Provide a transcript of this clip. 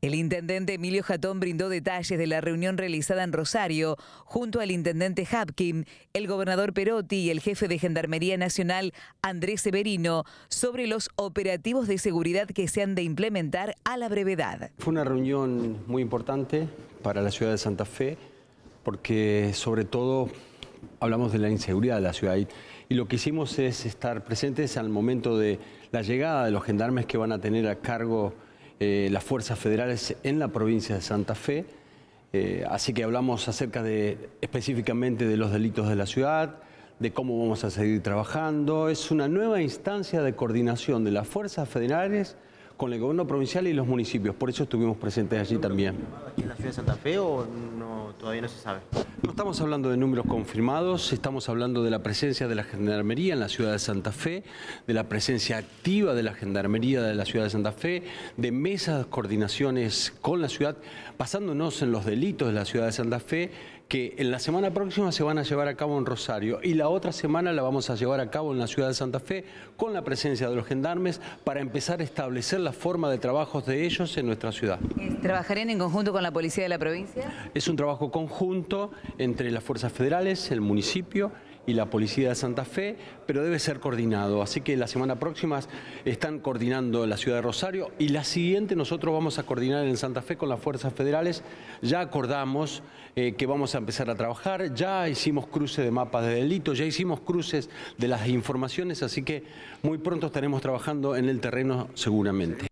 El intendente Emilio Jatón brindó detalles de la reunión realizada en Rosario junto al intendente Hapkin, el gobernador Perotti y el jefe de Gendarmería Nacional Andrés Severino sobre los operativos de seguridad que se han de implementar a la brevedad. Fue una reunión muy importante para la ciudad de Santa Fe porque sobre todo hablamos de la inseguridad de la ciudad y, y, lo que hicimos es estar presentes al momento de la llegada de los gendarmes que van a tener a cargo eh, las fuerzas federales en la provincia de Santa Fe. Eh, así que hablamos acerca de específicamente de los delitos de la ciudad, de cómo vamos a seguir trabajando. Es una nueva instancia de coordinación de las fuerzas federales con el gobierno provincial y los municipios. Por eso estuvimos presentes allí también en la ciudad de Santa Fe o todavía no se sabe? No estamos hablando de números confirmados, estamos hablando de la presencia de la Gendarmería en la ciudad de Santa Fe, de la presencia activa de la Gendarmería de la ciudad de Santa Fe, de mesas, coordinaciones con la ciudad, basándonos en los delitos de la ciudad de Santa Fe, que en la semana próxima se van a llevar a cabo en Rosario y la otra semana la vamos a llevar a cabo en la ciudad de Santa Fe con la presencia de los gendarmes para empezar a establecer la forma de trabajos de ellos en nuestra ciudad. Eh, ¿Trabajarían en conjunto con la la policía de la provincia? Es un trabajo conjunto entre las fuerzas federales, el municipio y la policía de Santa Fe, pero debe ser coordinado. Así que la semana próxima están coordinando la ciudad de Rosario y la siguiente nosotros vamos a coordinar en Santa Fe con las fuerzas federales. Ya acordamos eh, que vamos a empezar a trabajar, ya hicimos cruces de mapas de delitos, ya hicimos cruces de las informaciones, así que muy pronto estaremos trabajando en el terreno seguramente.